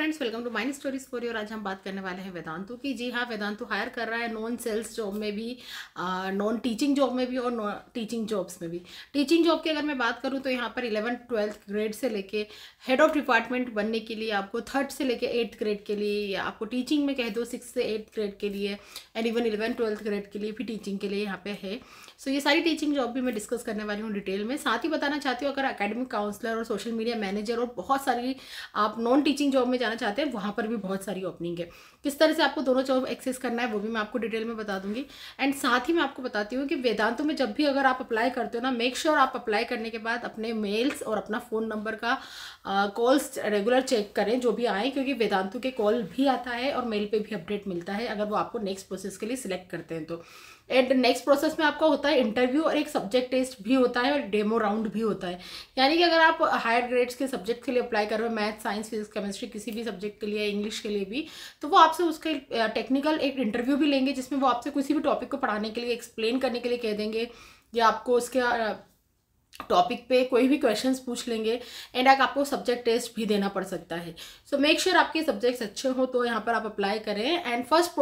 Friends welcome to माइनी stories for और आज हम बात करने वाले हैं वेदांतु की जी हाँ वेदांतु हायर कर रहा है नॉन सेल्स जॉब में भी नॉन टीचिंग जॉब में भी और नॉन टीचिंग जॉब्स में भी टीचिंग जॉब की अगर मैं बात करूँ तो यहाँ पर इलेवन ट्वेल्थ ग्रेड से लेके हेड ऑफ डिपार्टमेंट बनने के लिए आपको थर्ड से लेके एट्थ ग्रेड के लिए या आपको टीचिंग में कह दो सिक्स से एट्थ ग्रेड के लिए and even eleven twelfth grade के लिए भी टीचिंग के लिए यहाँ पे है सो so, ये सारी टीचिंग जॉब भी मैं डिस्कस करने वाली हूँ डिटेल में साथ ही बताना चाहती हूँ अगर अकेडमिक काउंसलर और सोशल मीडिया मैनेजर और बहुत सारी आप नॉन टीचिंग जॉब में जाना चाहते हैं वहाँ पर भी बहुत सारी ओपनिंग है किस तरह से आपको दोनों जॉब एक्सेस करना है वो भी मैं आपको डिटेल में बता दूंगी एंड साथ ही मैं आपको बताती हूँ कि वेदांतों में जब भी अगर आप अप्लाई करते हो ना मेक श्योर sure आप अप्लाई करने के बाद अपने मेल्स और अपना फ़ोन नंबर का कॉल्स रेगुलर चेक करें जो भी आए क्योंकि वेदांतों के कॉल भी आता है और मेल पर भी अपडेट मिलता है अगर वो आपको नेक्स्ट प्रोसेस के लिए सिलेक्ट करते हैं तो एंड नेक्स्ट प्रोसेस में आपका होता है इंटरव्यू और एक सब्जेक्ट टेस्ट भी होता है और डेमो राउंड भी होता है यानी कि अगर आप हायर ग्रेड्स के सब्जेक्ट के लिए अप्लाई कर रहे हो मैथ साइंस फिजिक्स केमिस्ट्री किसी किसी भी सब्जेक्ट के लिए इंग्लिश के लिए भी तो वो आपसे उसके टेक्निकल एक इंटरव्यू भी लेंगे जिसमें वो आपसे किसी भी टॉपिक को पढ़ाने के लिए एक्सप्लेन करने के लिए कह देंगे या आपको उसके टॉपिक पे कोई भी क्वेश्चंस पूछ लेंगे एंड अगर आपको सब्जेक्ट टेस्ट भी देना पड़ सकता है सो मेक श्योर आपके सब्जेक्ट्स अच्छे हो तो यहाँ पर आप अप्लाई करें एंड फर्स्ट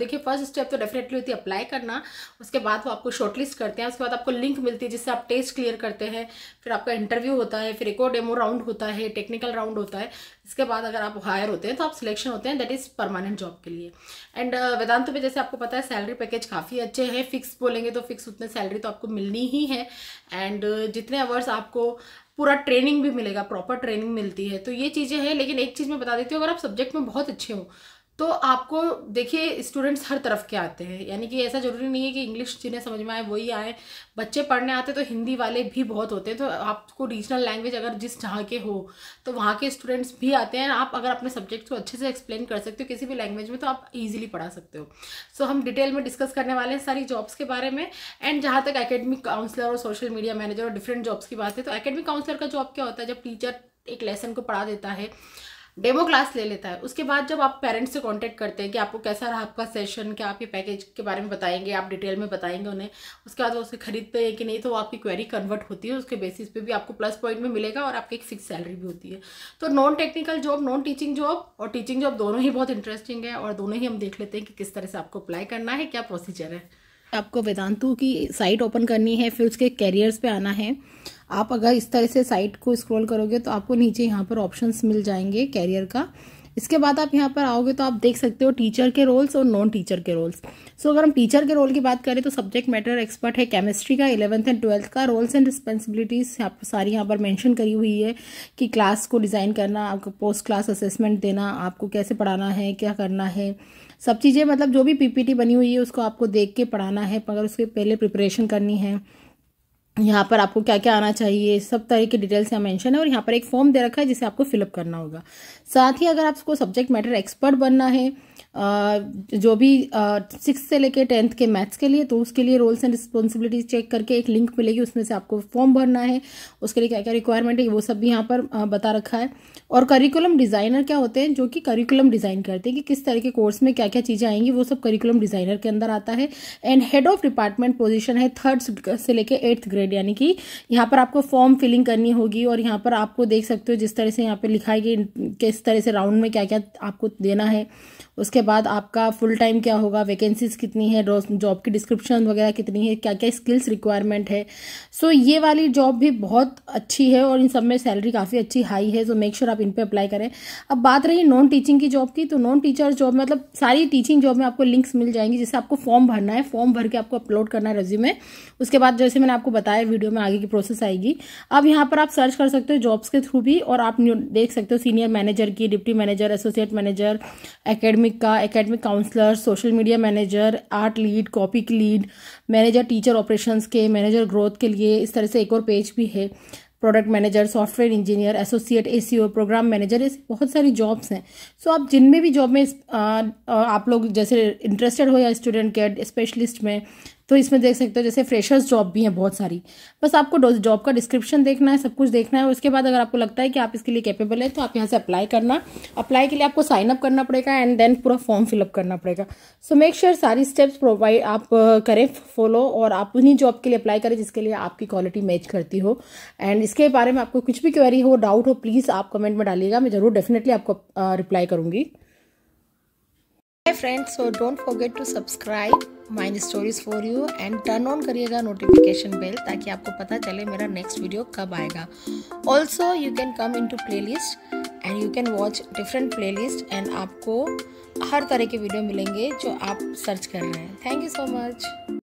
देखिए फर्स्ट स्टेप तो डेफिनेटली होती है अप्लाई करना उसके बाद वो आपको शॉर्टलिस्ट करते हैं उसके बाद आपको लिंक मिलती है जिससे आप टेस्ट क्लियर करते हैं फिर आपका इंटरव्यू होता है फिर एक और डेमो राउंड होता है टेक्निकल राउंड होता है इसके बाद अगर आप हायर होते हैं तो आप सिलेक्शन होते हैं दैट इज़ परमानेंट जॉब के लिए एंड uh, वेदांत में तो जैसे आपको पता है सैलरी पैकेज काफ़ी अच्छे हैं फिक्स बोलेंगे तो फिक्स उतने सैलरी तो आपको मिलनी ही है एंड uh, जितने आवर्स आपको पूरा ट्रेनिंग भी मिलेगा प्रॉपर ट्रेनिंग मिलती है तो ये चीज़ें हैं लेकिन एक चीज़ मैं बता देती हूँ अगर आप सब्जेक्ट में बहुत अच्छे हो तो आपको देखिए स्टूडेंट्स हर तरफ के आते हैं यानी कि ऐसा ज़रूरी नहीं है कि इंग्लिश जिन्हें समझ में आए वही आए बच्चे पढ़ने आते तो हिंदी वाले भी बहुत होते हैं तो आपको रीजनल लैंग्वेज अगर जिस जहाँ के हो तो वहाँ के स्टूडेंट्स भी आते हैं आप अगर अपने सब्जेक्ट को अच्छे से एक्सप्लेन कर सकते हो किसी भी लैंग्वेज में तो आप ईजिली पढ़ा सकते हो सो हम डिटेल में डिस्कस करने वाले हैं सारी जॉब्स के बारे में एंड जहाँ तक अकेडमिक काउंसलर और सोशल मीडिया मैनेजर और डिफरेंट जॉब्स की बात है तो अकेडमिक काउंसलर का जॉब क्या होता है जब टीचर एक लेसन को पढ़ा देता है डेमो क्लास ले लेता है उसके बाद जब आप पेरेंट्स से कांटेक्ट करते हैं कि आपको कैसा रहा आपका सेशन क्या आपके पैकेज के बारे में बताएंगे आप डिटेल में बताएंगे उन्हें उसके बाद वो उसे खरीदते हैं कि नहीं तो आपकी क्वेरी कन्वर्ट होती है उसके बेसिस पे भी आपको प्लस पॉइंट में मिलेगा और आपकी एक फिक्स सैलरी भी होती है तो non technical job non teaching job और टीचिंग जॉब दोनों ही बहुत इंटरेस्टिंग है और दोनों ही हम देख लेते हैं कि किस तरह से आपको अप्लाई करना है क्या प्रोसीजर है आपको वेदांतु की साइट ओपन करनी है फिर उसके कैरियर्स पर आना है आप अगर इस तरह से साइट को स्क्रॉल करोगे तो आपको नीचे यहाँ पर ऑप्शंस मिल जाएंगे कैरियर का इसके बाद आप यहाँ पर आओगे तो आप देख सकते हो टीचर के रोल्स और नॉन टीचर के रोल्स सो so, अगर हम टीचर के रोल की बात करें तो सब्जेक्ट मैटर एक्सपर्ट है केमिस्ट्री का इलेवंथ एंड ट्वेल्थ का रोल्स एंड रिस्पॉन्सिबिलिटीज आप सारी यहाँ पर मेंशन करी हुई है कि क्लास को डिज़ाइन करना आपको पोस्ट क्लास असेसमेंट देना आपको कैसे पढ़ाना है क्या करना है सब चीज़ें मतलब जो भी पीपीटी बनी हुई है उसको आपको देख के पढ़ाना है मगर उसके पहले प्रिपरेशन करनी है यहाँ पर आपको क्या क्या आना चाहिए सब तरह की डिटेल्स यहाँ मेंशन है और यहाँ पर एक फॉर्म दे रखा है जिसे आपको फिलअप करना होगा साथ ही अगर आपको सब्जेक्ट मैटर एक्सपर्ट बनना है जो भी सिक्स से लेके टेंथ के मैथ्स के लिए तो उसके लिए रोल्स एंड रिस्पॉन्सिबिलिटीज चेक करके एक लिंक मिलेगी उसमें से आपको फॉर्म भरना है उसके लिए क्या क्या रिक्वायरमेंट है वो सब भी यहाँ पर बता रखा है और करिकुलम डिज़ाइनर क्या होते हैं जो कि करिकुलम डिज़ाइन करते हैं कि किस तरह के कोर्स में क्या क्या चीज़ें आएंगी वो सब करिकुलम डिज़ाइनर के अंदर आता है and head of department position है थर्ड से लेकर एट्थ ग्रेड यानी कि यहाँ पर आपको फॉर्म फिलिंग करनी होगी और यहाँ पर आपको देख सकते हो जिस तरह से यहाँ पर लिखा है कि किस तरह से राउंड में क्या क्या आपको देना है उसके उसके बाद आपका फुल टाइम क्या होगा वैकेंसीज कितनी है जॉब की डिस्क्रिप्शन वगैरह कितनी है क्या क्या स्किल्स रिक्वायरमेंट है सो so, ये वाली जॉब भी बहुत अच्छी है और इन सब में सैलरी काफ़ी अच्छी हाई है सो मेक श्योर आप इन पर अप्लाई करें अब बात रही नॉन टीचिंग की जॉब की तो नॉन टीचर जॉब मतलब सारी टीचिंग जॉब में आपको लिंक्स मिल जाएंगी जिससे आपको फॉर्म भरना है फॉर्म भर के आपको अपलोड करना है रेज्यूमे उसके बाद जैसे मैंने आपको बताया वीडियो में आगे की प्रोसेस आएगी अब यहाँ पर आप सर्च कर सकते हो जॉब्स के थ्रू भी और आप देख सकते हो सीनियर मैनेजर की deputy manager associate manager academic का का academic counsellor social media manager art lead copy की लीड मैनेजर टीचर ऑपरेशंस के मैनेजर ग्रोथ के लिए इस तरह से एक और पेज भी है product manager software engineer associate a program manager ऐसे बहुत सारी जॉब्स हैं सो so, आप जिनमें भी जॉब में आप लोग जैसे इंटरेस्टेड हो या स्टूडेंट के स्पेशलिस्ट में तो इसमें देख सकते हो जैसे फ्रेशर्स जॉब भी हैं बहुत सारी बस आपको जॉब का डिस्क्रिप्शन देखना है सब कुछ देखना है उसके बाद अगर आपको लगता है कि आप इसके लिए कैपेबल है तो आप यहाँ से अप्लाई करना अप्लाई के लिए आपको साइन अप करना पड़ेगा एंड देन पूरा फॉर्म फिलअप करना पड़ेगा सो मेक श्योर सारी स्टेप्स प्रोवाइड आप करें फॉलो और आप उन्हीं जॉब के लिए अप्लाई करें जिसके लिए आपकी क्वालिटी मैच करती हो एंड इसके बारे में आपको कुछ भी क्वेरी हो डाउट हो प्लीज़ आप कमेंट में डालिएगा मैं ज़रूर डेफिनेटली आपको रिप्लाई करूँगी Hi friends, so don't forget to subscribe. Mind stories for you and turn on करिएगा नोटिफिकेशन बेल ताकि आपको पता चले मेरा नेक्स्ट वीडियो कब आएगा also you can come into playlist and you can watch different playlist and आपको हर तरह के वीडियो मिलेंगे जो आप सर्च कर रहे हैं थैंक यू सो मच